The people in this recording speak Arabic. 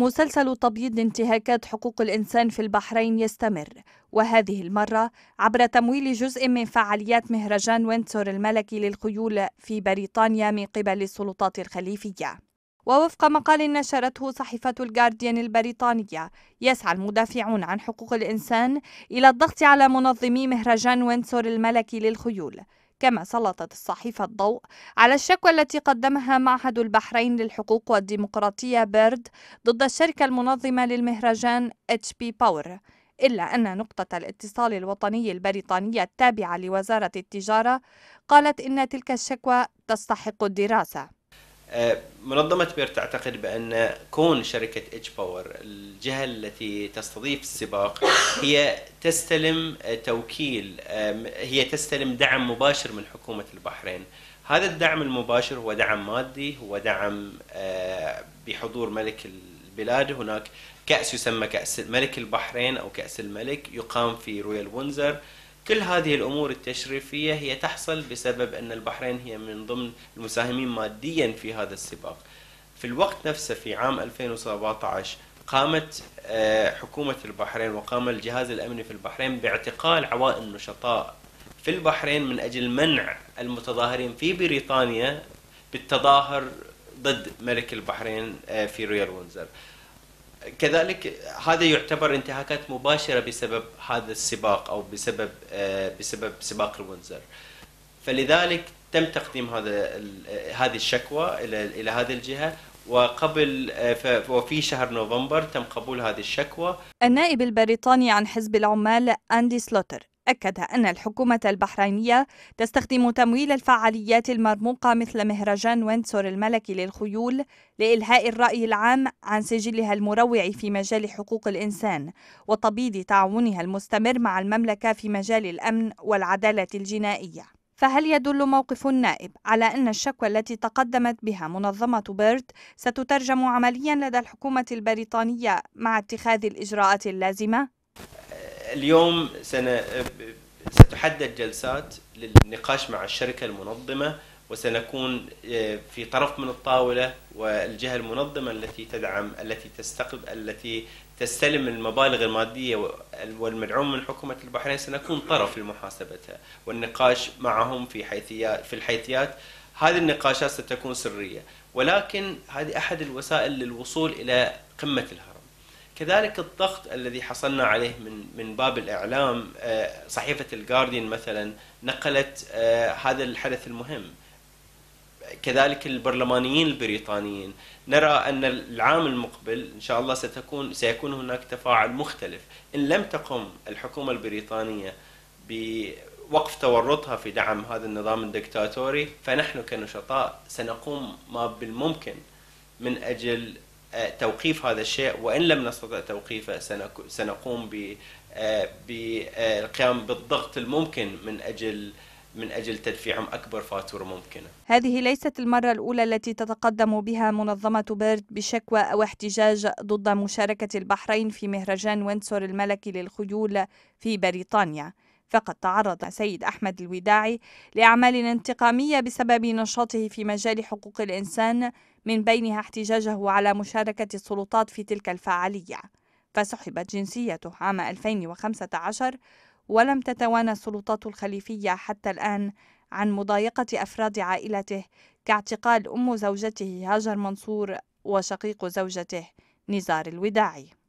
مسلسل تبييض انتهاكات حقوق الإنسان في البحرين يستمر وهذه المرة عبر تمويل جزء من فعاليات مهرجان وينتسور الملكي للخيول في بريطانيا من قبل السلطات الخليفية ووفق مقال نشرته صحيفة الجارديان البريطانية يسعى المدافعون عن حقوق الإنسان إلى الضغط على منظمي مهرجان وينتسور الملكي للخيول كما سلطت الصحيفة الضوء على الشكوى التي قدمها معهد البحرين للحقوق والديمقراطية بيرد ضد الشركة المنظمة للمهرجان اتش بي باور إلا أن نقطة الاتصال الوطني البريطانية التابعة لوزارة التجارة قالت إن تلك الشكوى تستحق الدراسة منظمة بير تعتقد بأن كون شركة اتش باور الجهة التي تستضيف السباق هي تستلم توكيل هي تستلم دعم مباشر من حكومة البحرين هذا الدعم المباشر هو دعم مادي هو دعم آه، بحضور ملك البلاد هناك كأس يسمى كأس ملك البحرين أو كأس الملك يقام في رويال وينزر كل هذه الأمور التشريفية هي تحصل بسبب أن البحرين هي من ضمن المساهمين ماديا في هذا السباق في الوقت نفسه في عام 2017 قامت آه، حكومة البحرين وقام الجهاز الأمني في البحرين باعتقال عوائل النشطاء في البحرين من أجل منع المتظاهرين في بريطانيا بالتظاهر ضد ملك البحرين آه، في ريال وينزر كذلك هذا يعتبر انتهاكات مباشره بسبب هذا السباق او بسبب آه، بسبب سباق الوينزر فلذلك تم تقديم هذا آه، هذه الشكوى الى الى هذه الجهه وقبل آه، وفي شهر نوفمبر تم قبول هذه الشكوى النائب البريطاني عن حزب العمال أندي سلوتر أكد أن الحكومة البحرينية تستخدم تمويل الفعاليات المرموقة مثل مهرجان ويندسور الملكي للخيول لإلهاء الرأي العام عن سجلها المروع في مجال حقوق الإنسان وتبييض تعاونها المستمر مع المملكة في مجال الأمن والعدالة الجنائية. فهل يدل موقف النائب على أن الشكوى التي تقدمت بها منظمة بيرد ستترجم عمليا لدى الحكومة البريطانية مع اتخاذ الإجراءات اللازمة؟ اليوم سن... ستحدد جلسات للنقاش مع الشركة المنظمة وسنكون آه، في طرف من الطاولة والجهة المنظمة التي تدعم التي تستقب التي تستلم المبالغ المادية والمدعوم من حكومة البحرين سنكون طرف لمحاسبتها والنقاش معهم في حيثيات في الحيثيات هذه النقاشات ستكون سرية ولكن هذه أحد الوسائل للوصول إلى قمة الهرم كذلك الضغط الذي حصلنا عليه من من باب الاعلام آه، صحيفه الجارديان مثلا نقلت آه، هذا الحدث المهم كذلك البرلمانيين البريطانيين نرى ان العام المقبل ان شاء الله ستكون سيكون هناك تفاعل مختلف ان لم تقم الحكومه البريطانيه بوقف تورطها في دعم هذا النظام الدكتاتوري فنحن كنشطاء سنقوم ما بالممكن من اجل توقيف هذا الشيء وإن لم نستطع توقيفه سنقوم بالقيام بالضغط الممكن من أجل من أجل تدفيعهم أكبر فاتورة ممكنة هذه ليست المرة الأولى التي تتقدم بها منظمة بيرد بشكوى أو احتجاج ضد مشاركة البحرين في مهرجان وينسور الملكي للخيول في بريطانيا فقد تعرض سيد أحمد الوداعي لأعمال انتقامية بسبب نشاطه في مجال حقوق الإنسان من بينها احتجاجه على مشاركة السلطات في تلك الفعالية فسحبت جنسيته عام 2015 ولم تتوانى السلطات الخليفية حتى الآن عن مضايقة أفراد عائلته كاعتقال أم زوجته هاجر منصور وشقيق زوجته نزار الوداعي